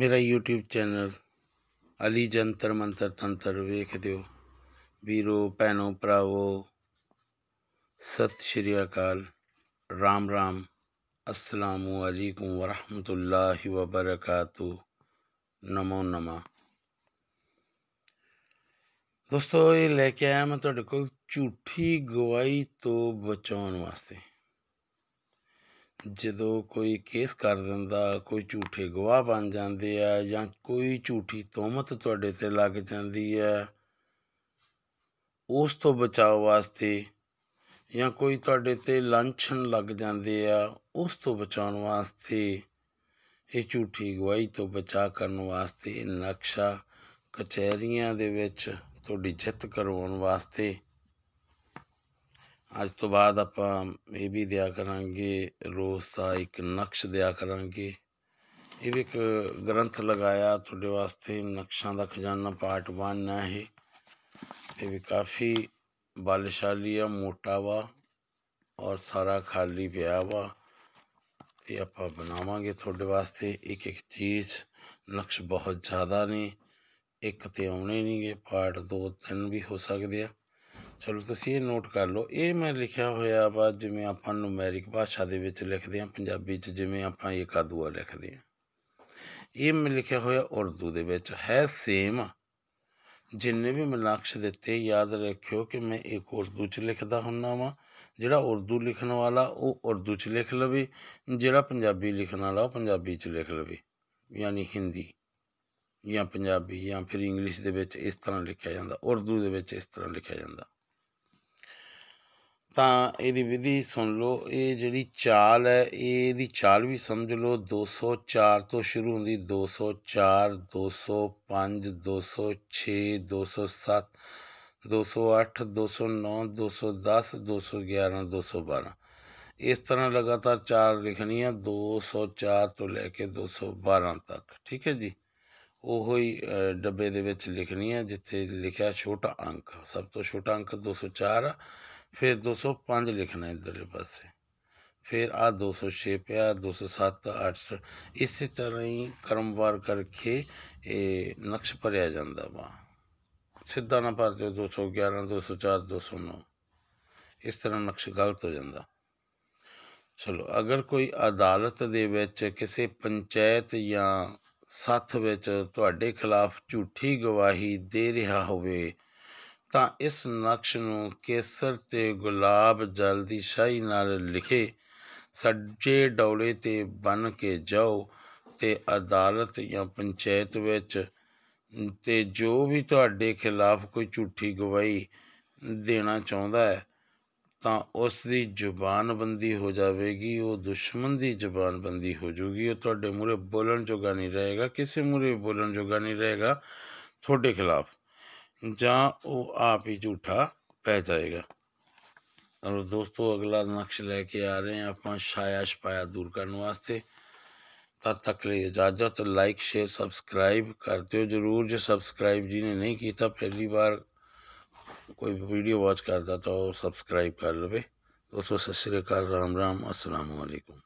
मेरा YouTube channel Ali Jantar मंत्र तंत्र वेख दो वीरो भैनों भरावो सत श्री अकाल राम राम असलाम वालेकुम वरहमतुल्ला वबरकू नमो नमा दोस्तों ये लेके आया मैं थोड़े तो को झूठी गवाही तो बचाने वास्ते ਜਦੋਂ ਕੋਈ ਕੇਸ ਕਰ ਦਿੰਦਾ ਕੋਈ ਝੂਠੇ ਗਵਾਹ ਬਣ ਜਾਂਦੇ ਆ ਜਾਂ ਕੋਈ ਝੂਠੀ ਤੋਹਮਤ ਤੁਹਾਡੇ ਤੇ ਲੱਗ ਜਾਂਦੀ ਹੈ ਉਸ ਤੋਂ ਬਚਾਅ ਵਾਸਤੇ ਜਾਂ ਕੋਈ ਤੁਹਾਡੇ ਤੇ ਲਾਂਛਨ ਲੱਗ ਜਾਂਦੇ ਆ ਉਸ ਤੋਂ ਬਚਾਉਣ ਵਾਸਤੇ ਇਹ ਝੂਠੀ ਗਵਾਹੀ ਤੋਂ ਬਚਾ ਕਰਨ ਵਾਸਤੇ ਨਕਸ਼ਾ ਕਚਹਿਰੀਆਂ ਦੇ ਵਿੱਚ ਤੁਹਾਡੀ ਜਿੱਤ ਕਰਵਾਉਣ ਵਾਸਤੇ अज तो बाद आप भी दया करा रोज़ का एक नक्श दया करा ये भी एक ग्रंथ लगाया थोड़े वास्ते नक्शा का खजाना पार्ट वन है ये ये भी काफ़ी बलशाली आ मोटा वा और सारा खाली पिया वा तो आप बनावे थोड़े वास्ते एक एक चीज़ नक्श बहुत ज़्यादा ने एक तो आने नहीं गए पार्ट दो तीन भी हो सकते हैं ਚਲੋ ਤੁਸੀਂ ਇਹ ਨੋਟ ਕਰ ਲਓ ਇਹ ਮੈਂ ਲਿਖਿਆ ਹੋਇਆ ਵਾ ਜਿਵੇਂ ਆਪਾਂ ਨੂਮੈਰਿਕ ਭਾਸ਼ਾ ਦੇ ਵਿੱਚ ਲਿਖਦੇ ਹਾਂ ਪੰਜਾਬੀ 'ਚ ਜਿਵੇਂ ਆਪਾਂ ਇਹ ਕਾਦੂਆ ਲਿਖਦੇ ਹਾਂ ਇਹ ਮੈਂ ਲਿਖਿਆ ਹੋਇਆ ਉਰਦੂ ਦੇ ਵਿੱਚ ਹੈ ਸੇਮ ਜਿੰਨੇ ਵੀ ਮਲਾਕਸ਼ ਦਿੱਤੇ ਯਾਦ ਰੱਖਿਓ ਕਿ ਮੈਂ ਇੱਕ ਉਰਦੂ 'ਚ ਲਿਖਦਾ ਹੁੰਨਾ ਵਾਂ ਜਿਹੜਾ ਉਰਦੂ ਲਿਖਣ ਵਾਲਾ ਉਹ ਉਰਦੂ 'ਚ ਲਿਖ ਲਵੇ ਜਿਹੜਾ ਪੰਜਾਬੀ ਲਿਖਣ ਵਾਲਾ ਉਹ ਪੰਜਾਬੀ 'ਚ ਲਿਖ ਲਵੇ ਯਾਨੀ ਹਿੰਦੀ ਜਾਂ ਪੰਜਾਬੀ ਜਾਂ ਫਿਰ ਇੰਗਲਿਸ਼ ਦੇ ਵਿੱਚ ਇਸ ਤਰ੍ਹਾਂ ਲਿਖਿਆ ਜਾਂਦਾ ਉਰਦੂ ਦੇ ਵਿੱਚ ਇਸ ਤਰ੍ਹਾਂ ਲਿਖਿਆ ਜਾਂਦਾ ਤਾਂ ਇਹਦੀ ਵਿਧੀ ਸੁਣ ਲਓ ਇਹ ਜਿਹੜੀ ਚਾਲ ਹੈ ਇਹਦੀ ਚਾਲ ਵੀ ਸਮਝ ਲਓ 204 ਤੋਂ ਸ਼ੁਰੂ ਹੁੰਦੀ 204 205 206 207 208 209 210 211 212 ਇਸ ਤਰ੍ਹਾਂ ਲਗਾਤਾਰ ਚਾਰ ਲਿਖਣੀ 204 ਤੋਂ ਲੈ ਕੇ 212 ਤੱਕ ਠੀਕ ਹੈ ਜੀ ਉਹ ਹੀ ਡੱਬੇ ਦੇ ਵਿੱਚ ਲਿਖਣੀ ਹੈ ਜਿੱਥੇ ਲਿਖਿਆ ਛੋਟਾ ਅੰਕ ਸਭ ਤੋਂ ਛੋਟਾ ਅੰਕ 204 ਫਿਰ 205 ਲਿਖਣਾ ਇਧਰਲੇ ਪਾਸੇ ਫਿਰ ਆ 206 ਪਿਆ 207 8 ਇਸੇ ਤਰ੍ਹਾਂ ਹੀ ਕਰਮਵਾਰ ਕਰਕੇ ਇਹ ਨਕਸ਼ ਭਰਿਆ ਜਾਂਦਾ ਵਾ ਸਿੱਧਾ ਨਾ ਭਰ ਦਿਓ 211 204 209 ਇਸ ਤਰ੍ਹਾਂ ਨਕਸ਼ ਗਲਤ ਹੋ ਜਾਂਦਾ ਚਲੋ ਅਗਰ ਕੋਈ ਅਦਾਲਤ ਦੇ ਵਿੱਚ ਕਿਸੇ ਪੰਚਾਇਤ ਜਾਂ ਸੱਥ ਵਿੱਚ ਤੁਹਾਡੇ ਖਿਲਾਫ ਝੂਠੀ ਗਵਾਹੀ ਦੇ ਰਿਹਾ ਹੋਵੇ ਤਾਂ ਇਸ ਨਕਸ਼ ਨੂੰ ਕੇਸਰ ਤੇ ਗੁਲਾਬ ਜਲ ਦੀ ਸ਼ਾਹੀ ਨਾਲ ਲਿਖੇ ਸੱਜੇ ਡੌਲੇ ਤੇ ਬਨ ਕੇ ਜਾਓ ਤੇ ਅਦਾਲਤ ਜਾਂ ਪੰਚਾਇਤ ਵਿੱਚ ਤੇ ਜੋ ਵੀ ਤੁਹਾਡੇ ਖਿਲਾਫ ਕੋਈ ਝੂਠੀ ਗਵਾਹੀ ਦੇਣਾ ਚਾਹੁੰਦਾ ਹੈ ਤਾਂ ਉਸ ਦੀ ਜ਼ੁਬਾਨ ਬੰਦੀ ਹੋ ਜਾਵੇਗੀ ਉਹ ਦੁਸ਼ਮਣ ਦੀ ਜ਼ੁਬਾਨ ਬੰਦੀ ਹੋ ਜੂਗੀ ਉਹ ਤੁਹਾਡੇ ਮੂਰੇ ਬੋਲਣ ਜੋਗਾ ਨਹੀਂ ਰਹੇਗਾ ਕਿਸੇ ਮੂਰੇ ਬੋਲਣ ਜੋਗਾ ਨਹੀਂ ਰਹੇਗਾ ਤੁਹਾਡੇ ਖਿਲਾਫ ਜਾਂ ਉਹ ਆਪ ਹੀ ਝੂਠਾ ਪੈ ਜਾਏਗਾ ਔਰ ਦੋਸਤੋ ਅਗਲਾ ਨਕਸ਼ ਲੈ ਕੇ ਆ ਰਹੇ ਹਾਂ ਆਪਾਂ ਛਾਇਆ ਛਪਾਇਆ ਦੂਰ ਕਰਨ ਵਾਸਤੇ ਤਦ ਤੱਕ ਲਈ ਇਜਾਜ਼ਤ ਲਾਈਕ ਸ਼ੇਅਰ ਸਬਸਕ੍ਰਾਈਬ ਕਰ ਦਿਓ ਜਰੂਰ ਜੇ ਸਬਸਕ੍ਰਾਈਬ ਜੀ ਨੇ ਨਹੀਂ ਕੀਤਾ ਪਹਿਲੀ ਵਾਰ ਕੋਈ ਵੀ ਵੀਡੀਓ ਵਾਚ ਕਰਦਾ ਤਾਂ ਉਹ ਸਬਸਕ੍ਰਾਈਬ ਕਰ ਲਵੇ ਦੋਸਤੋ ਸਤਿ ਸ਼੍ਰੀ ਅਕਾਲ ਰਾਮ ਰਾਮ ਅਸਲਾਮੁ ਅਲੈਕੁਮ